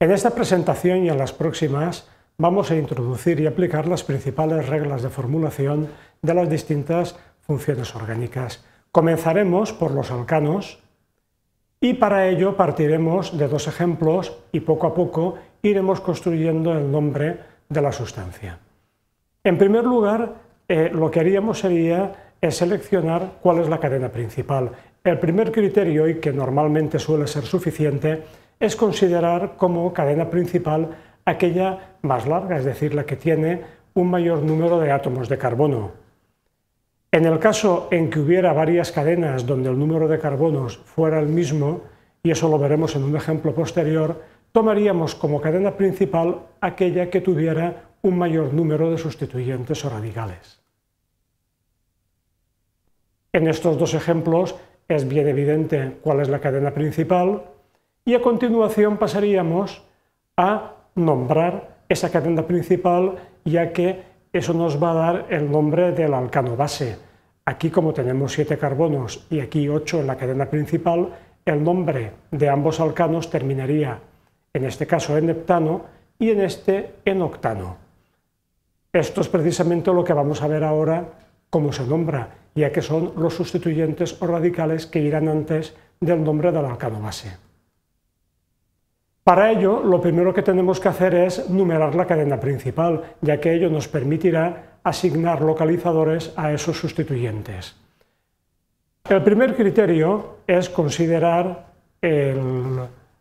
En esta presentación y en las próximas vamos a introducir y aplicar las principales reglas de formulación de las distintas funciones orgánicas. Comenzaremos por los alcanos y para ello partiremos de dos ejemplos y poco a poco iremos construyendo el nombre de la sustancia. En primer lugar, eh, lo que haríamos sería es eh, seleccionar cuál es la cadena principal. El primer criterio, y que normalmente suele ser suficiente, es considerar como cadena principal aquella más larga, es decir, la que tiene un mayor número de átomos de carbono. En el caso en que hubiera varias cadenas donde el número de carbonos fuera el mismo, y eso lo veremos en un ejemplo posterior, tomaríamos como cadena principal aquella que tuviera un mayor número de sustituyentes o radicales. En estos dos ejemplos es bien evidente cuál es la cadena principal, y a continuación pasaríamos a nombrar esa cadena principal ya que eso nos va a dar el nombre del alcano base. Aquí como tenemos siete carbonos y aquí ocho en la cadena principal, el nombre de ambos alcanos terminaría en este caso en heptano y en este en octano. Esto es precisamente lo que vamos a ver ahora cómo se nombra, ya que son los sustituyentes o radicales que irán antes del nombre del alcano base. Para ello, lo primero que tenemos que hacer es numerar la cadena principal, ya que ello nos permitirá asignar localizadores a esos sustituyentes. El primer criterio es considerar el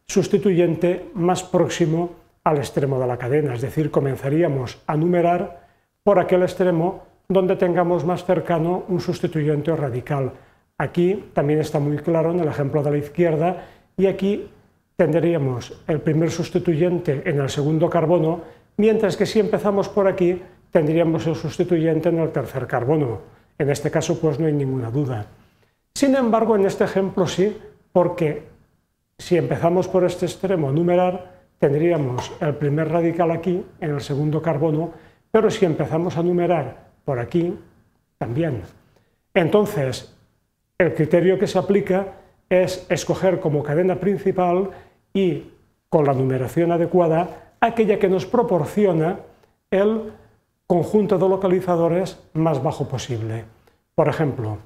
sustituyente más próximo al extremo de la cadena, es decir, comenzaríamos a numerar por aquel extremo donde tengamos más cercano un sustituyente radical. Aquí también está muy claro en el ejemplo de la izquierda y aquí tendríamos el primer sustituyente en el segundo carbono, mientras que si empezamos por aquí, tendríamos el sustituyente en el tercer carbono. En este caso, pues no hay ninguna duda. Sin embargo, en este ejemplo sí, porque si empezamos por este extremo a numerar, tendríamos el primer radical aquí, en el segundo carbono, pero si empezamos a numerar por aquí, también. Entonces, el criterio que se aplica es escoger como cadena principal y con la numeración adecuada aquella que nos proporciona el conjunto de localizadores más bajo posible. Por ejemplo,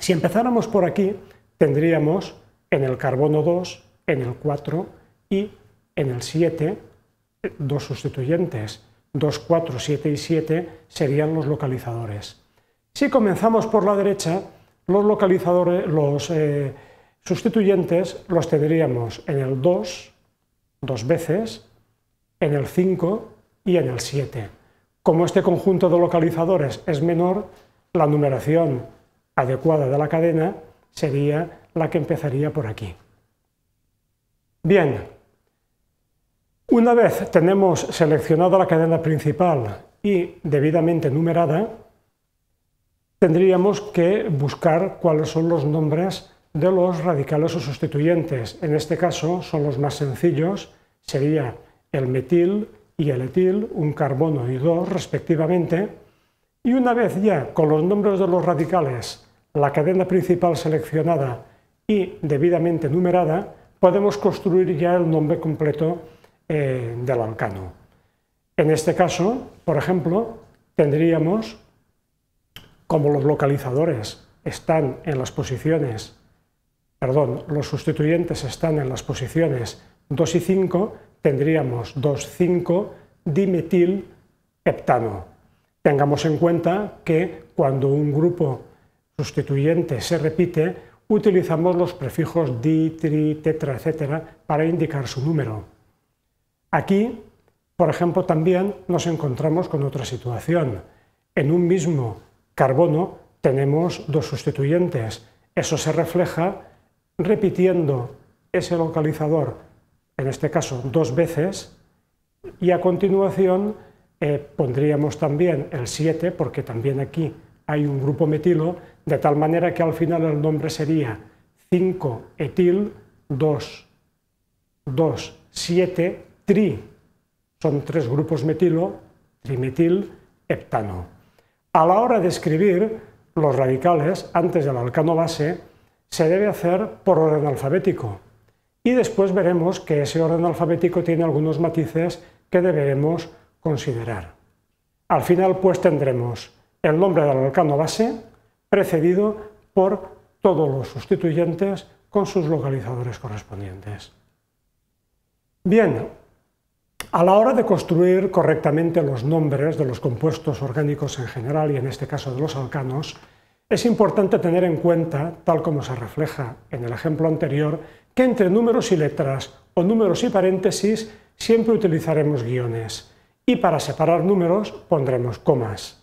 si empezáramos por aquí, tendríamos en el carbono 2, en el 4 y en el 7 eh, dos sustituyentes. 2, 4, 7 y 7 serían los localizadores. Si comenzamos por la derecha, los localizadores, los eh, Sustituyentes los tendríamos en el 2, dos veces, en el 5 y en el 7. Como este conjunto de localizadores es menor, la numeración adecuada de la cadena sería la que empezaría por aquí. Bien, una vez tenemos seleccionada la cadena principal y debidamente numerada, tendríamos que buscar cuáles son los nombres de los radicales o sustituyentes. En este caso son los más sencillos, sería el metil y el etil, un carbono y dos respectivamente. Y una vez ya con los nombres de los radicales, la cadena principal seleccionada y debidamente numerada, podemos construir ya el nombre completo eh, del alcano. En este caso, por ejemplo, tendríamos, como los localizadores están en las posiciones perdón, los sustituyentes están en las posiciones 2 y 5, tendríamos 2,5 dimetil heptano. Tengamos en cuenta que cuando un grupo sustituyente se repite, utilizamos los prefijos di, tri, tetra, etcétera, para indicar su número. Aquí, por ejemplo, también nos encontramos con otra situación. En un mismo carbono tenemos dos sustituyentes. Eso se refleja repitiendo ese localizador, en este caso dos veces, y a continuación eh, pondríamos también el 7, porque también aquí hay un grupo metilo, de tal manera que al final el nombre sería 5-etil, 2, 2, 7, tri. Son tres grupos metilo, trimetil, heptano. A la hora de escribir los radicales antes del alcano base, se debe hacer por orden alfabético. Y después veremos que ese orden alfabético tiene algunos matices que deberemos considerar. Al final, pues tendremos el nombre del alcano base precedido por todos los sustituyentes con sus localizadores correspondientes. Bien, a la hora de construir correctamente los nombres de los compuestos orgánicos en general y en este caso de los alcanos, es importante tener en cuenta, tal como se refleja en el ejemplo anterior, que entre números y letras o números y paréntesis siempre utilizaremos guiones y para separar números pondremos comas.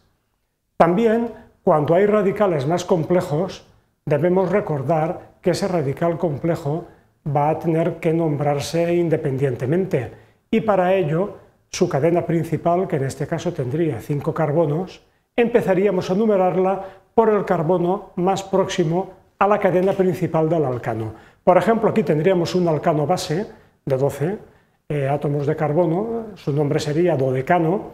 También, cuando hay radicales más complejos, debemos recordar que ese radical complejo va a tener que nombrarse independientemente y para ello su cadena principal, que en este caso tendría cinco carbonos, empezaríamos a numerarla por el carbono más próximo a la cadena principal del alcano. Por ejemplo, aquí tendríamos un alcano base de 12 eh, átomos de carbono, su nombre sería dodecano,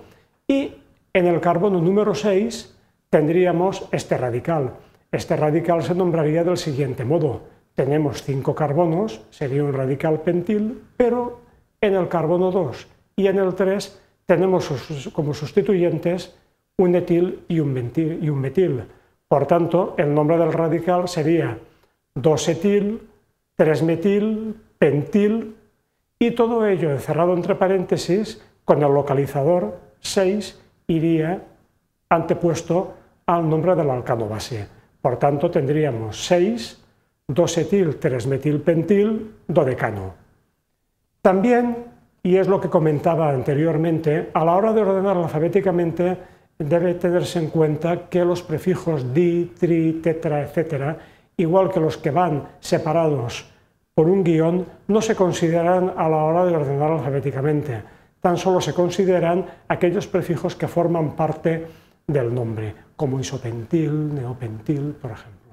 y en el carbono número 6 tendríamos este radical. Este radical se nombraría del siguiente modo. Tenemos 5 carbonos, sería un radical pentil, pero en el carbono 2 y en el 3 tenemos como sustituyentes un etil y un, metil, y un metil. Por tanto, el nombre del radical sería 2-etil, 3-metil, pentil y todo ello encerrado entre paréntesis con el localizador 6 iría antepuesto al nombre del alcano base. Por tanto, tendríamos 6, 2-etil, 3-metil, pentil, dodecano. También, y es lo que comentaba anteriormente, a la hora de ordenar alfabéticamente, debe tenerse en cuenta que los prefijos di, tri, tetra, etcétera, igual que los que van separados por un guión, no se consideran a la hora de ordenar alfabéticamente. Tan solo se consideran aquellos prefijos que forman parte del nombre, como isopentil, neopentil, por ejemplo.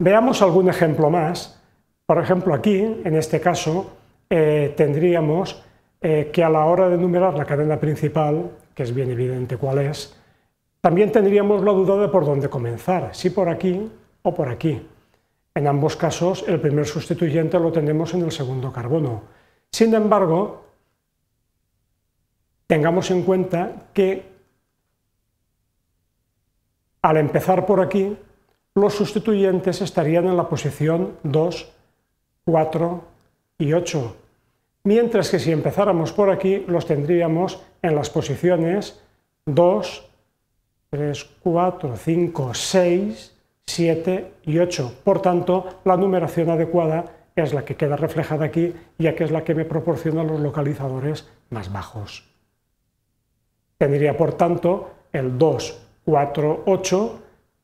Veamos algún ejemplo más. Por ejemplo, aquí, en este caso, eh, tendríamos eh, que a la hora de enumerar la cadena principal, que es bien evidente cuál es, también tendríamos la duda de por dónde comenzar, si por aquí o por aquí. En ambos casos, el primer sustituyente lo tenemos en el segundo carbono. Sin embargo, tengamos en cuenta que al empezar por aquí, los sustituyentes estarían en la posición 2, 4 y 8 mientras que si empezáramos por aquí los tendríamos en las posiciones 2, 3, 4, 5, 6, 7 y 8. Por tanto, la numeración adecuada es la que queda reflejada aquí, ya que es la que me proporciona los localizadores más bajos. Tendría, por tanto, el 2, 4, 8,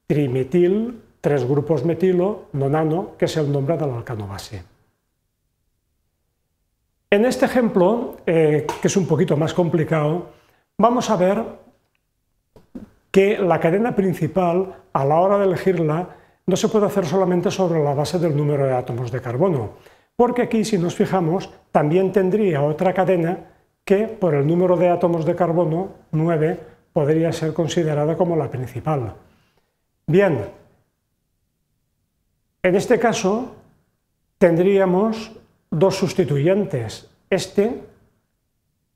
trimetil, tres grupos metilo, nonano, que es el nombre del alcano base. En este ejemplo, eh, que es un poquito más complicado, vamos a ver que la cadena principal, a la hora de elegirla, no se puede hacer solamente sobre la base del número de átomos de carbono, porque aquí, si nos fijamos, también tendría otra cadena que, por el número de átomos de carbono, 9, podría ser considerada como la principal. Bien, en este caso tendríamos dos sustituyentes, este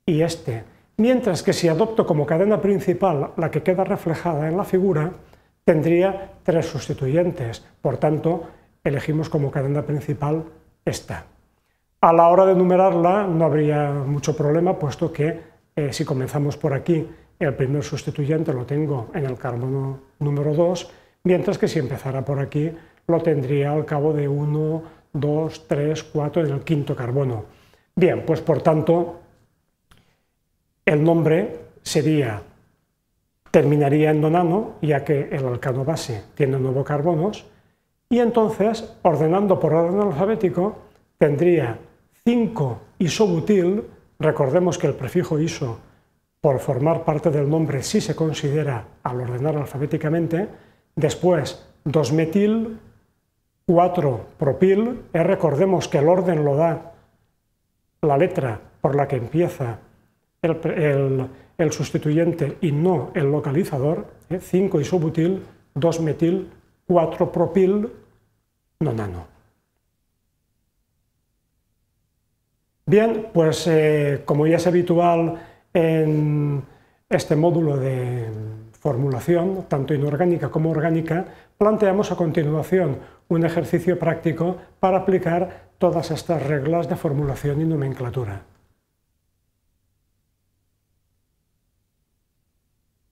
y este. Mientras que si adopto como cadena principal la que queda reflejada en la figura, tendría tres sustituyentes. Por tanto, elegimos como cadena principal esta. A la hora de numerarla no habría mucho problema, puesto que eh, si comenzamos por aquí, el primer sustituyente lo tengo en el carbono número 2, mientras que si empezara por aquí, lo tendría al cabo de 1, 2, 3, 4 en el quinto carbono. Bien, pues por tanto, el nombre sería, terminaría en donano, ya que el alcano base tiene nuevo carbonos, y entonces, ordenando por orden alfabético, tendría 5 isobutil, recordemos que el prefijo iso, por formar parte del nombre, sí se considera al ordenar alfabéticamente, después 2 metil, 4 propil, eh, recordemos que el orden lo da la letra por la que empieza el, sustituyente y no el localizador, 5 isobutil, 2 metil, 4 propil, no nonano. Bien, pues eh, como ya es habitual en este módulo de formulación, tanto inorgánica como orgánica, planteamos a continuación un ejercicio práctico para aplicar todas estas reglas de formulación y nomenclatura.